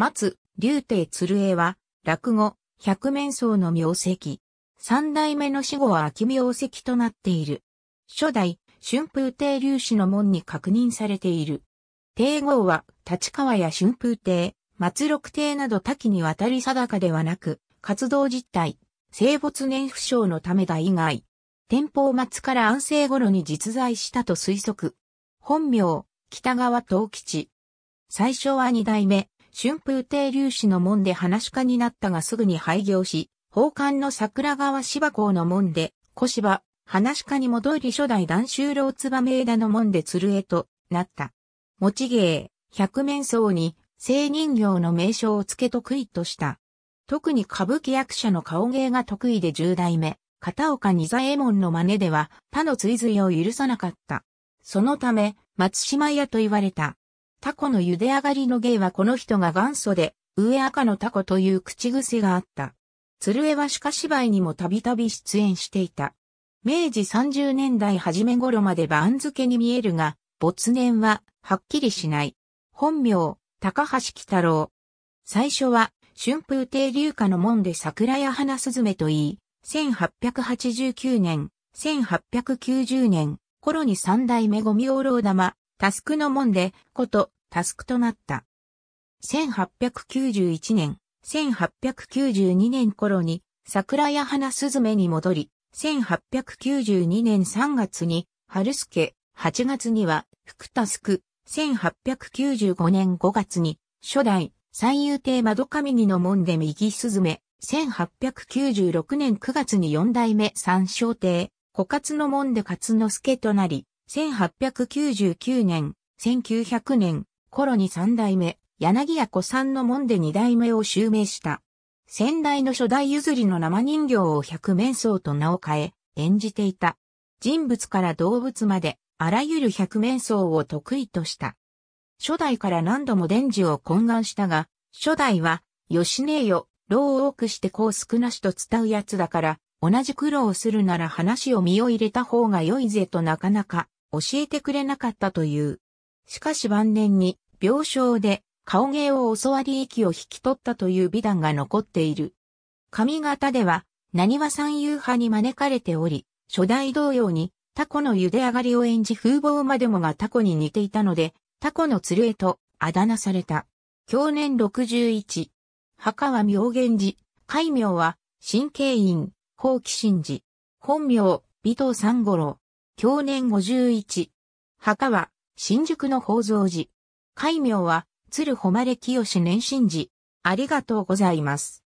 松、竜亭鶴江は、落語、百面相の名跡。三代目の死後は秋名跡となっている。初代、春風亭流氏の門に確認されている。帝号は、立川や春風亭、松六亭など多岐にわたり定かではなく、活動実態、生没年不詳のためだ以外、天保末から安政頃に実在したと推測。本名、北川東吉。最初は二代目、春風亭流子の門で話し家になったがすぐに廃業し、宝冠の桜川芝公の門で、小芝、話し家に戻り初代男修郎燕枝の門で鶴江となった。持ち芸、百面相に、聖人形の名称を付け得意とした。特に歌舞伎役者の顔芸が得意で十代目、片岡二座衛門の真似では他の追随を許さなかった。そのため、松島屋と言われた。タコの茹で上がりの芸はこの人が元祖で、上赤のタコという口癖があった。鶴江は鹿芝居にもたびたび出演していた。明治30年代初め頃まで番付に見えるが、没年ははっきりしない。本名、高橋喜太郎。最初は、春風亭流華の門で桜や花雀といい、1889年、1890年頃に三代目五明老玉、タスクの門で、こと、タスクとなった。1891年、1892年頃に、桜や花すずめに戻り、1892年3月に、春助、8月には、福タスク、1895年5月に、初代、三遊亭窓上にの門で右すずめ、1896年9月に四代目三小亭、小勝の門で勝之助となり、1899年、1900年、頃に三代目、柳谷子さんの門で二代目を襲名した。先代の初代譲りの生人形を百面相と名を変え、演じていた。人物から動物まで、あらゆる百面相を得意とした。初代から何度も伝授を懇願したが、初代は、よしねえよ、労を多くしてこう少なしと伝うやつだから、同じ苦労をするなら話を身を入れた方が良いぜとなかなか教えてくれなかったという。しかし晩年に病床で顔芸を教わり息を引き取ったという美談が残っている。上方では、何は三遊派に招かれており、初代同様に、タコの茹で上がりを演じ風貌までもがタコに似ていたので、タコの鶴へとあだ名された。去年61。墓は妙元寺。戒名は、神経院、法紀神寺。本名、尾藤三五郎。享年51。墓は、新宿の宝蔵寺。戒名は、鶴誉清年新寺。ありがとうございます。